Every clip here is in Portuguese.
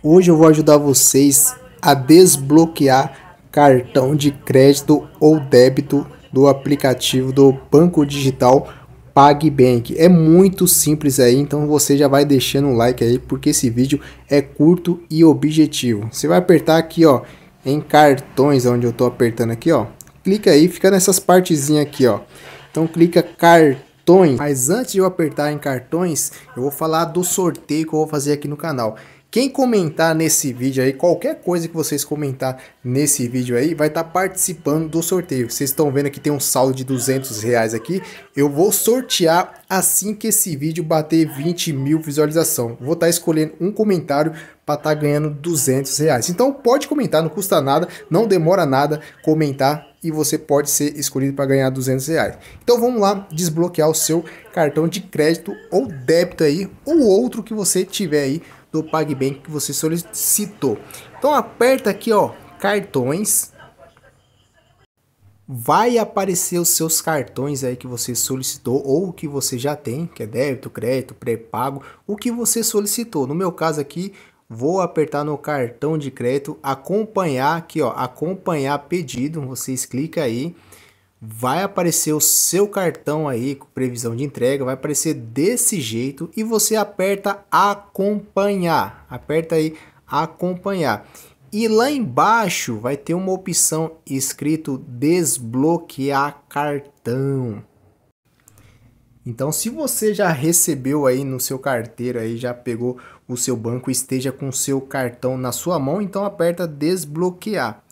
Hoje eu vou ajudar vocês a desbloquear cartão de crédito ou débito do aplicativo do Banco Digital PagBank. É muito simples aí, então você já vai deixando um like aí porque esse vídeo é curto e objetivo. Você vai apertar aqui, ó, em cartões, onde eu tô apertando aqui, ó. Clica aí, fica nessas partezinhas aqui, ó. Então clica cartão cartões. Mas antes de eu apertar em cartões, eu vou falar do sorteio que eu vou fazer aqui no canal. Quem comentar nesse vídeo aí, qualquer coisa que vocês comentar nesse vídeo aí, vai estar tá participando do sorteio. Vocês estão vendo que tem um saldo de 200 reais aqui. Eu vou sortear assim que esse vídeo bater 20 mil visualização. Vou estar tá escolhendo um comentário para estar tá ganhando 200 reais. Então pode comentar, não custa nada, não demora nada comentar e você pode ser escolhido para ganhar 200 reais. Então vamos lá desbloquear o seu cartão de crédito ou débito aí, ou outro que você tiver aí do PagBank que você solicitou. Então aperta aqui ó, cartões, vai aparecer os seus cartões aí que você solicitou ou que você já tem, que é débito, crédito, pré-pago, o que você solicitou. No meu caso aqui, Vou apertar no cartão de crédito, acompanhar aqui, ó, acompanhar pedido. Vocês clica aí, vai aparecer o seu cartão aí com previsão de entrega, vai aparecer desse jeito e você aperta acompanhar. Aperta aí acompanhar. E lá embaixo vai ter uma opção escrito desbloquear cartão. Então, se você já recebeu aí no seu carteiro aí, já pegou o seu banco, esteja com o seu cartão na sua mão, então aperta desbloquear.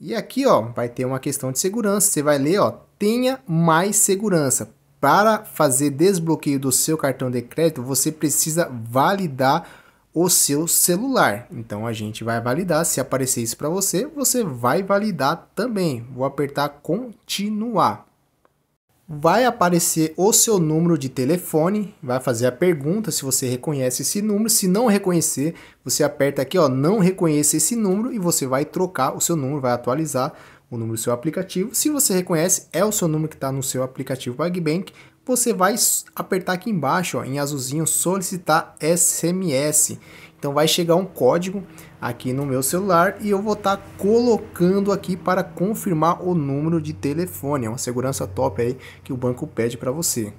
E aqui, ó, vai ter uma questão de segurança. Você vai ler, ó, tenha mais segurança. Para fazer desbloqueio do seu cartão de crédito, você precisa validar o seu celular. Então a gente vai validar, se aparecer isso para você, você vai validar também. Vou apertar continuar vai aparecer o seu número de telefone, vai fazer a pergunta se você reconhece esse número. Se não reconhecer, você aperta aqui, ó, não reconhece esse número e você vai trocar o seu número, vai atualizar o número do seu aplicativo. Se você reconhece, é o seu número que está no seu aplicativo PagBank, você vai apertar aqui embaixo, ó, em azulzinho, solicitar SMS. Então vai chegar um código aqui no meu celular e eu vou estar tá colocando aqui para confirmar o número de telefone. É uma segurança top aí que o banco pede para você.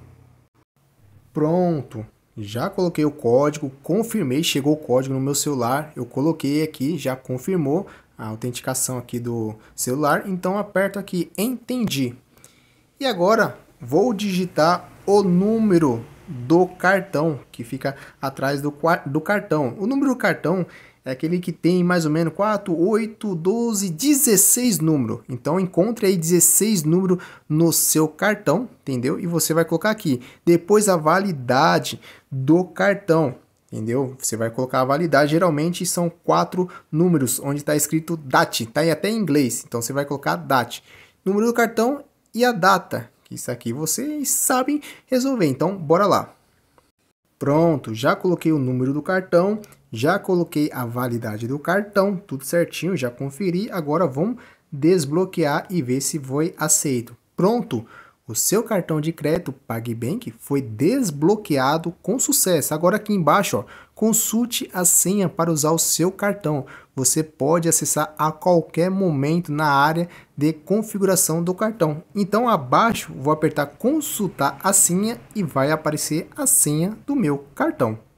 Pronto, já coloquei o código, confirmei, chegou o código no meu celular, eu coloquei aqui, já confirmou a autenticação aqui do celular, então aperto aqui entendi. E agora vou digitar o número do cartão, que fica atrás do, do cartão. O número do cartão é aquele que tem mais ou menos 4, 8, 12, 16 número. Então encontre aí 16 número no seu cartão, entendeu? E você vai colocar aqui. Depois a validade do cartão, entendeu? Você vai colocar a validade, geralmente são quatro números, onde está escrito DAT, tá aí até em inglês, então você vai colocar DAT. Número do cartão e a data, isso aqui vocês sabem resolver, então bora lá. Pronto, já coloquei o número do cartão, já coloquei a validade do cartão, tudo certinho, já conferi. Agora vamos desbloquear e ver se foi aceito. Pronto, o seu cartão de crédito PagBank foi desbloqueado com sucesso. Agora aqui embaixo, ó, consulte a senha para usar o seu cartão. Você pode acessar a qualquer momento na área de configuração do cartão. Então abaixo vou apertar consultar a senha e vai aparecer a senha do meu cartão.